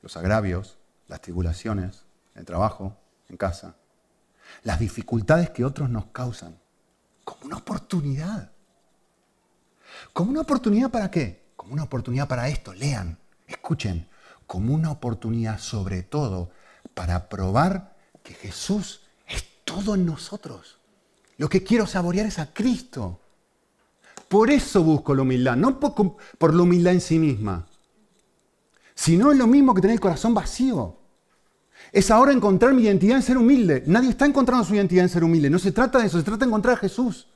los agravios, las tribulaciones, el trabajo, en casa, las dificultades que otros nos causan, como una oportunidad. ¿Como una oportunidad para qué? Como una oportunidad para esto, lean, escuchen, como una oportunidad sobre todo para probar que Jesús es todo en nosotros. Lo que quiero saborear es a Cristo. Por eso busco la humildad, no por, la humildad en sí misma, sino es lo mismo que tener el corazón vacío. Es ahora encontrar mi identidad en ser humilde. Nadie está encontrando su identidad en ser humilde. No se trata de eso, se trata de encontrar a Jesús.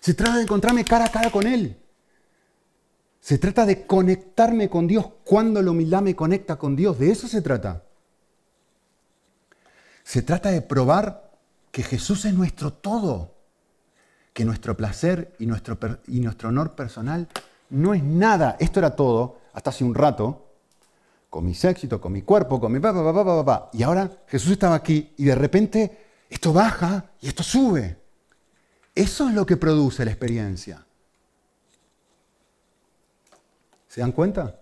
Se trata de encontrarme cara a cara con Él. Se trata de conectarme con Dios cuando la humildad me conecta con Dios. De eso se trata. Se trata de probar que Jesús es nuestro todo que nuestro placer y nuestro, y nuestro honor personal no es nada. Esto era todo hasta hace un rato, con mis éxitos, con mi cuerpo, con mi papá, papá, papá, papá. Y ahora Jesús estaba aquí y de repente esto baja y esto sube. Eso es lo que produce la experiencia. ¿Se dan cuenta?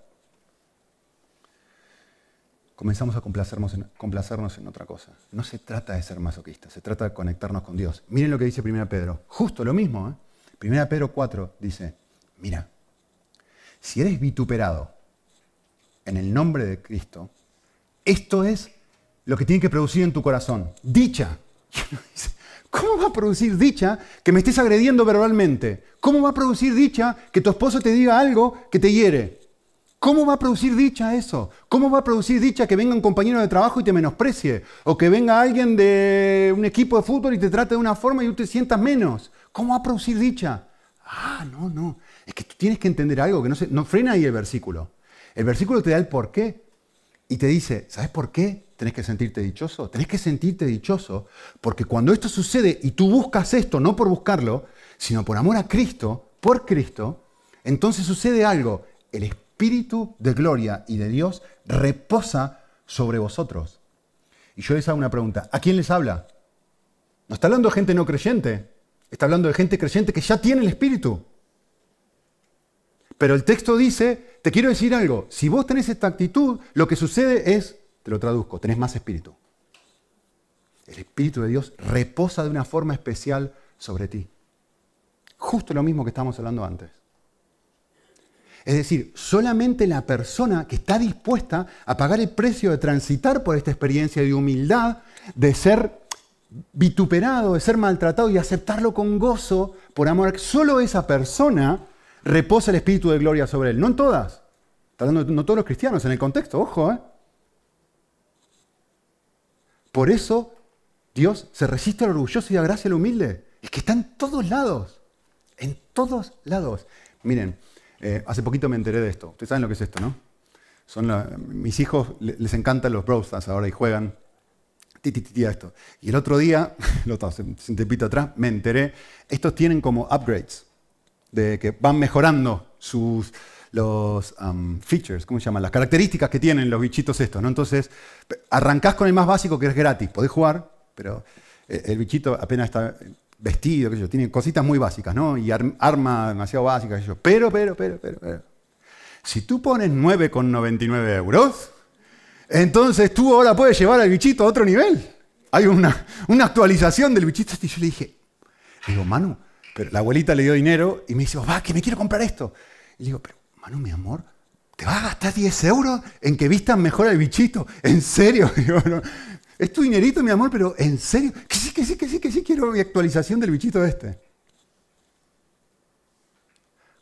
comenzamos a complacernos en, complacernos en otra cosa. No se trata de ser masoquistas, se trata de conectarnos con Dios. Miren lo que dice 1 Pedro, justo lo mismo. ¿eh? 1 Pedro 4 dice, mira, si eres vituperado en el nombre de Cristo, esto es lo que tiene que producir en tu corazón, dicha. ¿Cómo va a producir dicha que me estés agrediendo verbalmente? ¿Cómo va a producir dicha que tu esposo te diga algo que te hiere? ¿Cómo va a producir dicha eso? ¿Cómo va a producir dicha que venga un compañero de trabajo y te menosprecie? ¿O que venga alguien de un equipo de fútbol y te trate de una forma y tú te sientas menos? ¿Cómo va a producir dicha? Ah, no, no. Es que tú tienes que entender algo que no, se, no frena ahí el versículo. El versículo te da el porqué y te dice, ¿sabes por qué tenés que sentirte dichoso? Tenés que sentirte dichoso porque cuando esto sucede y tú buscas esto, no por buscarlo, sino por amor a Cristo, por Cristo, entonces sucede algo. El Espíritu Espíritu de gloria y de Dios reposa sobre vosotros. Y yo les hago una pregunta, ¿a quién les habla? No está hablando de gente no creyente, está hablando de gente creyente que ya tiene el Espíritu. Pero el texto dice, te quiero decir algo, si vos tenés esta actitud, lo que sucede es, te lo traduzco, tenés más Espíritu. El Espíritu de Dios reposa de una forma especial sobre ti. Justo lo mismo que estábamos hablando antes. Es decir, solamente la persona que está dispuesta a pagar el precio de transitar por esta experiencia de humildad, de ser vituperado, de ser maltratado y aceptarlo con gozo por amor, solo esa persona reposa el espíritu de gloria sobre él. No en todas, no todos los cristianos en el contexto, ojo. ¿eh? Por eso Dios se resiste al orgulloso y da gracia al humilde. Es que está en todos lados, en todos lados. Miren, eh, hace poquito me enteré de esto. Ustedes saben lo que es esto, ¿no? Son mis hijos les encantan los Brawl ahora y juegan esto. Y el otro día, lo un tempito atrás, me enteré, estos tienen como upgrades, de que van mejorando sus los um, features, ¿cómo se llaman? Las características que tienen los bichitos estos, ¿no? Entonces, arrancás con el más básico que es gratis, podés jugar, pero eh, el bichito apenas está vestido, qué sé yo, tiene cositas muy básicas, ¿no? Y armas demasiado básicas. qué Pero, pero, pero, pero, pero. Si tú pones 9,99 euros, entonces tú ahora puedes llevar al bichito a otro nivel. Hay una, una actualización del bichito. Este y yo le dije, digo, Manu, pero la abuelita le dio dinero y me dice, va, que me quiero comprar esto. Y digo, pero Manu, mi amor, ¿te vas a gastar 10 euros en que vistas mejor al bichito? ¿En serio? Es tu dinerito, mi amor, pero en serio, que sí, que sí, que sí, que sí, quiero mi actualización del bichito este.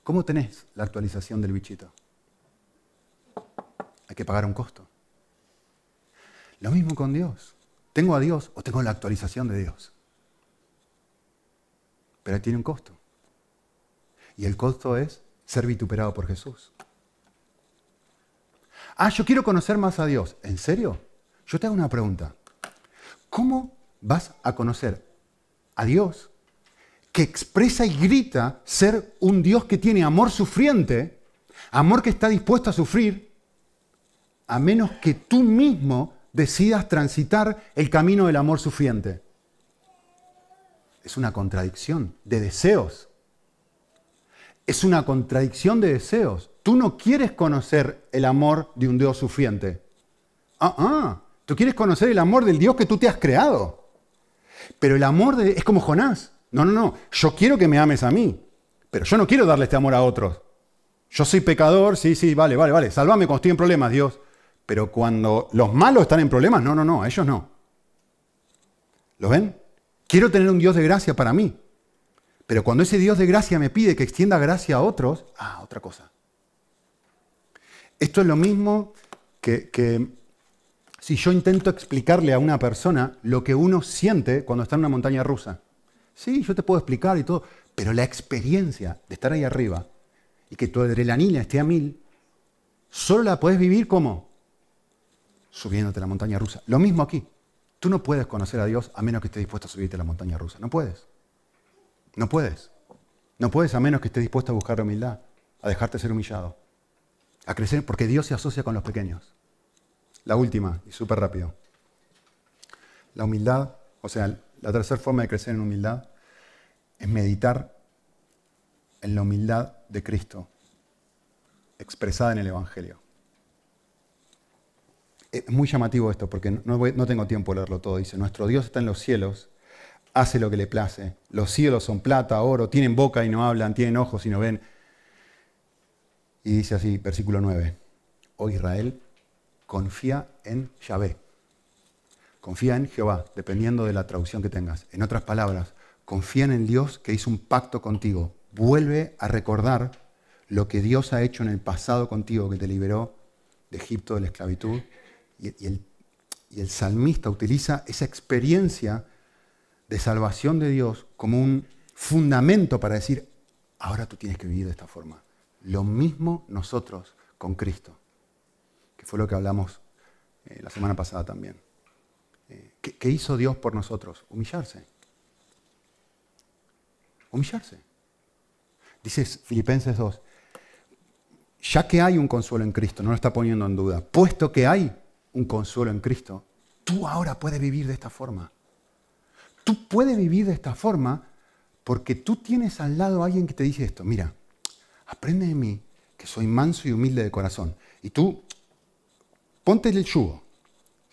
¿Cómo tenés la actualización del bichito? Hay que pagar un costo. Lo mismo con Dios. ¿Tengo a Dios o tengo la actualización de Dios? Pero tiene un costo. Y el costo es ser vituperado por Jesús. Ah, yo quiero conocer más a Dios. ¿En serio? Yo te hago una pregunta. ¿Cómo vas a conocer a Dios que expresa y grita ser un Dios que tiene amor sufriente, amor que está dispuesto a sufrir, a menos que tú mismo decidas transitar el camino del amor sufriente? Es una contradicción de deseos. Es una contradicción de deseos. Tú no quieres conocer el amor de un Dios sufriente. Ah, ah. Tú quieres conocer el amor del Dios que tú te has creado. Pero el amor de, es como Jonás. No, no, no. Yo quiero que me ames a mí. Pero yo no quiero darle este amor a otros. Yo soy pecador, sí, sí, vale, vale, vale. Sálvame cuando estoy en problemas, Dios. Pero cuando los malos están en problemas, no, no, no, a ellos no. ¿Lo ven? Quiero tener un Dios de gracia para mí. Pero cuando ese Dios de gracia me pide que extienda gracia a otros, ah, otra cosa. Esto es lo mismo que si yo intento explicarle a una persona lo que uno siente cuando está en una montaña rusa. Sí, yo te puedo explicar y todo, pero la experiencia de estar ahí arriba y que tu adrenalina esté a mil, solo la puedes vivir como subiéndote a la montaña rusa. Lo mismo aquí. Tú no puedes conocer a Dios a menos que estés dispuesto a subirte a la montaña rusa. No puedes. No puedes. No puedes a menos que estés dispuesto a buscar la humildad, a dejarte ser humillado, a crecer, porque Dios se asocia con los pequeños. La última, y súper rápido. La humildad, o sea, la tercera forma de crecer en humildad es meditar en la humildad de Cristo, expresada en el Evangelio. Es muy llamativo esto, porque no, tengo tiempo de leerlo todo. Dice, nuestro Dios está en los cielos, hace lo que le place. Los cielos son plata, oro, tienen boca y no hablan, tienen ojos y no ven. Y dice así, versículo 9, oh Israel, confía en Yahvé. Confía en Jehová, dependiendo de la traducción que tengas. En otras palabras, confía en Dios que hizo un pacto contigo. Vuelve a recordar lo que Dios ha hecho en el pasado contigo, que te liberó de Egipto, de la esclavitud. y el salmista utiliza esa experiencia de salvación de Dios como un fundamento para decir, ahora tú tienes que vivir de esta forma. Lo mismo nosotros con Cristo fue lo que hablamos eh, la semana pasada también. Eh, ¿qué, ¿Qué hizo Dios por nosotros? Humillarse. Humillarse. Dices Filipenses 2, ya que hay un consuelo en Cristo, no lo está poniendo en duda, puesto que hay un consuelo en Cristo, tú ahora puedes vivir de esta forma. Tú puedes vivir de esta forma porque tú tienes al lado a alguien que te dice esto, mira, aprende de mí, que soy manso y humilde de corazón. Y tú ponte el yugo,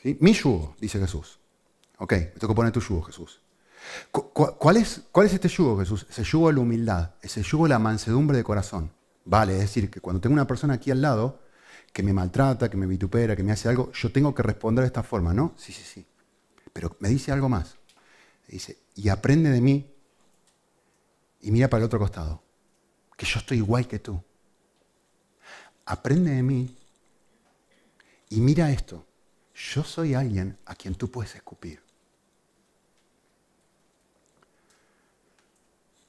mi yugo, dice Jesús. Ok, me que poner tu yugo, Jesús. ¿Cuál es, ¿Cuál es este yugo, Jesús? Ese yugo de la humildad, ese yugo de la mansedumbre de corazón. Vale, es decir, que cuando tengo una persona aquí al lado que me maltrata, que me vitupera, que me hace algo, yo tengo que responder de esta forma, ¿no? Sí, sí, sí. Pero me dice algo más. Dice, y aprende de mí y mira para el otro costado, que yo estoy igual que tú. Aprende de mí y mira esto, yo soy alguien a quien tú puedes escupir.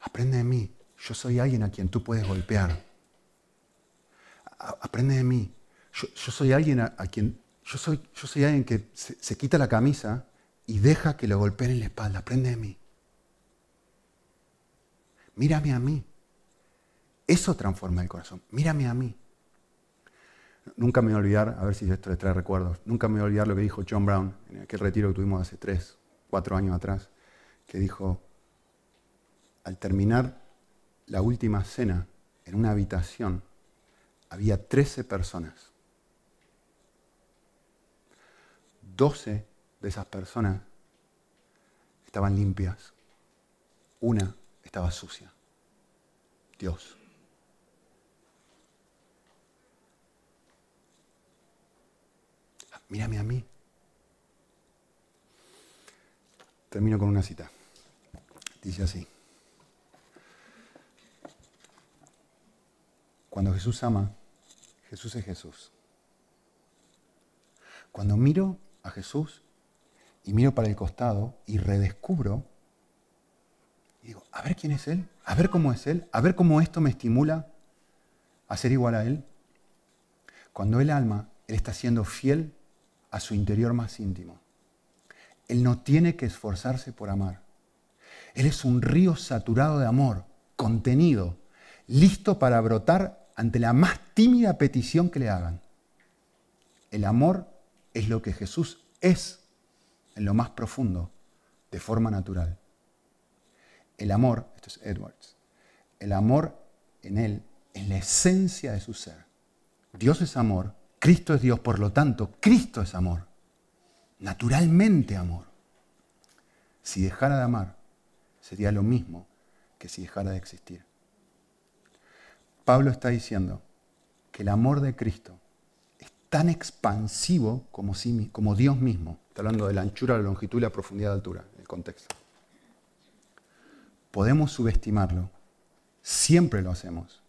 Aprende de mí, yo soy alguien a quien tú puedes golpear. aprende de mí, yo, soy alguien a, quien, yo soy, yo soy alguien que se, quita la camisa y deja que lo golpeen en la espalda, aprende de mí. Mírame a mí. Eso transforma el corazón. Mírame a mí. Nunca me voy a olvidar, a ver si esto les trae recuerdos, nunca me voy a olvidar lo que dijo John Brown en aquel retiro que tuvimos hace tres, cuatro años atrás, que dijo, al terminar la última cena en una habitación, había 13 personas. 12 de esas personas estaban limpias, una estaba sucia. Dios. mírame a mí. Termino con una cita. Dice así. Cuando Jesús ama, Jesús es Jesús. Cuando miro a Jesús y miro para el costado y redescubro, y digo, a ver quién es Él, a ver cómo es Él, a ver cómo esto me estimula a ser igual a Él. Cuando el alma, Él está siendo fiel a su interior más íntimo. Él no tiene que esforzarse por amar. Él es un río saturado de amor, contenido, listo para brotar ante la más tímida petición que le hagan. El amor es lo que Jesús es en lo más profundo, de forma natural. El amor, esto es Edwards, el amor en él es la esencia de su ser. Dios es amor Cristo es Dios, por lo tanto, Cristo es amor. Naturalmente amor. Si dejara de amar, sería lo mismo que si dejara de existir. Pablo está diciendo que el amor de Cristo es tan expansivo como, Dios mismo. Está hablando de la anchura, la longitud y la profundidad de altura, el contexto. Podemos subestimarlo, siempre lo hacemos,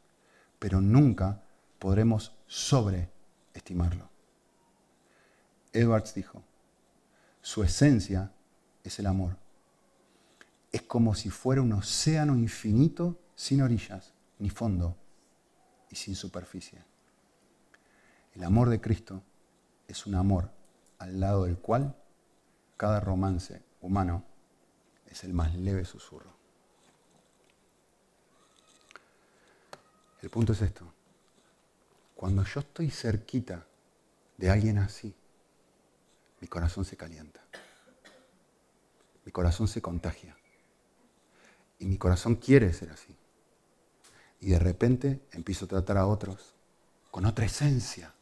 pero nunca podremos sobreestimarlo estimarlo. Edwards dijo, su esencia es el amor. Es como si fuera un océano infinito sin orillas, ni fondo y sin superficie. El amor de Cristo es un amor al lado del cual cada romance humano es el más leve susurro. El punto es esto. Cuando yo estoy cerquita de alguien así, mi corazón se calienta, mi corazón se contagia y mi corazón quiere ser así. Y de repente empiezo a tratar a otros con otra esencia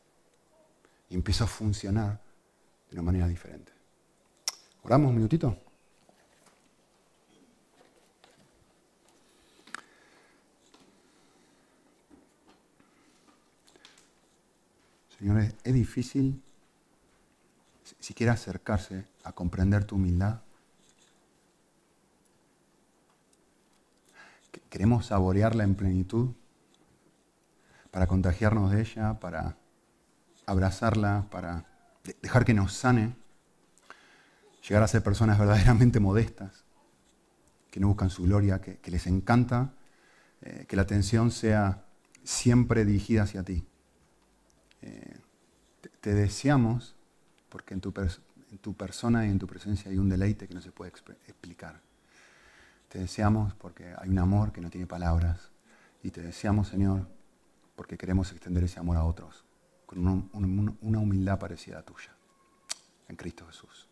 y empiezo a funcionar de una manera diferente. ¿Oramos un minutito? Señores, es difícil siquiera acercarse a comprender tu humildad. Queremos saborearla en plenitud para contagiarnos de ella, para abrazarla, para dejar que nos sane, llegar a ser personas verdaderamente modestas, que no buscan su gloria, que, les encanta eh, que la atención sea siempre dirigida hacia ti. Eh, te, deseamos porque en tu, persona y en tu presencia hay un deleite que no se puede explicar. Te deseamos porque hay un amor que no tiene palabras. Y te deseamos, Señor, porque queremos extender ese amor a otros con una, una humildad parecida a tuya. En Cristo Jesús.